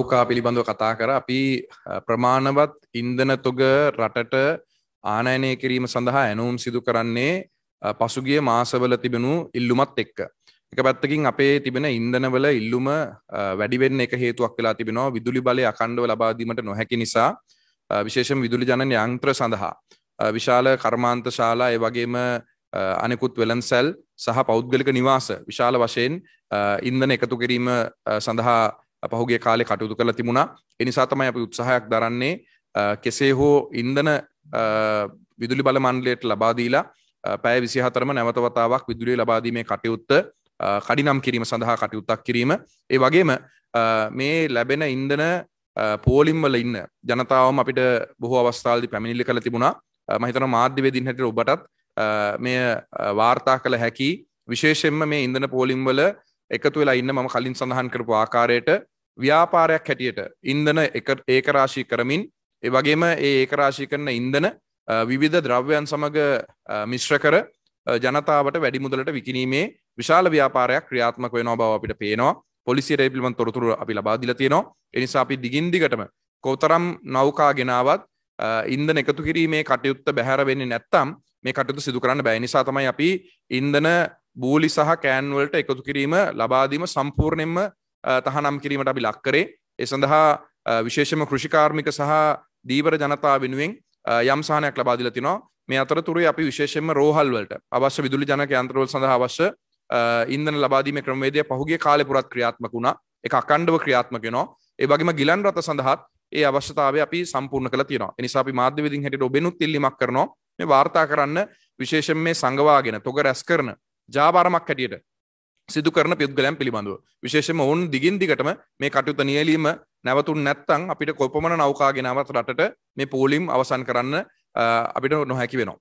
ඕකා පිළිබඳව කතා කර අපි ප්‍රමාණවත් ඉන්දන තොග රටට ආනයනය කිරීම සඳහා ඇනුම් සිදු කරන්නේ පසුගිය මාසවල තිබෙනු ඉල්ලුමත් එක්ක. එක පැත්තකින් අපේ තිබෙන ඉන්දනවල ඉල්ලුම වැඩිවෙන්න එක හේතුවක් වෙලා තිබෙනවා විදුලි බලය අකණ්ඩව ලබාදීමට නොහැකි නිසා විශේෂම විදුලි ජනන යන්ත්‍ර සඳහා. විශාල කර්මාන්ත ශාලා ඒ වගේම අනෙකුත් වෙළන්සැල් සහ පෞද්ගලික නිවාස විශාල වශයෙන් ඉන්දන එකතු කිරීම සඳහා පහුගේ කාලෙ කටයුතු කළ තිබුණා එනිසා තමයි අපි උත්සාහයක් දරන්නේ කෙසේ හෝ ඉන්දන විදුලි බල මණ්ඩලයට ලබාදීලා පැය විසිහතරම නැවතවතාවක් විදුලිය ලබාදීමේ කටයුත්ත කඩිනම් කිරීම සඳහා කටයුත්තක් කිරීම ඒ වගේම මේ ලැබෙන ඉන්දන පෝලිම්වල ඉන්න ජනතාවම අපිට බොහෝ අවස්ථාල්දි පැමිණිලි කළ තිබුණා මහිතන මාධ්‍යවේදින් හැට ඔබටත් මෙය වාර්තා කළ හැකි විශේෂෙන්ම මේ ඉන්දන පෝලිම්වල එකතු වෙලා ඉන්න මම කලින් සඳහන් කරපු ආකාරයට ව්‍යාපාරයක් හැටියට ඉන්දන ඒකරාශී කරමින් ඒ වගේම ඒ ඒකරාශී කරන ඉන්දන විවිධ ද්‍රව්‍යයන් සමඟ මිශ්‍ර කර ජනතාවට වැඩි මුදලට විකිනීමේ විශාල ව්‍යාපාරයක් ක්‍රියාත්මක වෙනවා බව අපිට පේනවා පොලිසියට ඒ පිළිබඳ තොරතුරු අපි ලබා දීලා තියෙනවා ඒ නිසා අපි දිගින් දිගටම කොතරම් නෞකා ගෙනාවත් ඉන්දන එකතු කිරීමේ කටයුත්ත බැහැර වෙන්නේ නැත්තම් මේ කටයුතු සිදු කරන්න බෑ නිසා තමයි අපි ඉන්දන බූලි සහ කෑන්වලට එකතු කිරීම ලබාදීම සම්පූර්ණයෙන්ම තහනම් කිරීමට අපි ලක්කරේ ඒ සඳහා විශේෂම කෘෂිකාර්මික සහ දීවර ජනතා වෙනුවෙන් යම් සහනයක් ලබා දීලා තිනවා මේ අතරතුරේ අපි විශේෂයෙන්ම රෝහල් වලට අවශ්‍ය විදුලි ජනක යන්ත්‍රවල සඳහා අවශ්‍ය ඉන්ධන ලබා දීමේ ක්‍රමවේදය පහුගිය කාලේ පුරත් ක්‍රියාත්මක වුණා ඒක අඛණ්ඩව ක්‍රියාත්මක වෙනවා ඒ වගේම ගිලන් රථ සඳහාත් ඒ අවශ්‍යතාවය අපි සම්පූර්ණ කළා තියෙනවා ඒ නිසා අපි මාධ්‍ය විදිහින් හැටියට ඔබෙනුත් ඉල්ලීමක් කරනවා මේ වාර්තා කරන්න විශේෂයෙන් මේ සංගවාගෙන තොග රැස් කරන ජාවාරමක් හැටියට සිදු කරන පියුද්ගලයන් පිළිබඳව. විශේෂම ඔවුන් දිගින් දිගටම මේ කටයුත නියලීම නැවතුන් නැත්තං අපිට කොපමණ නෞකා ගෙනාවත් රටට මේ පෝලිම් අවසන් කරන්න අපිට නොහැකි වෙනවා.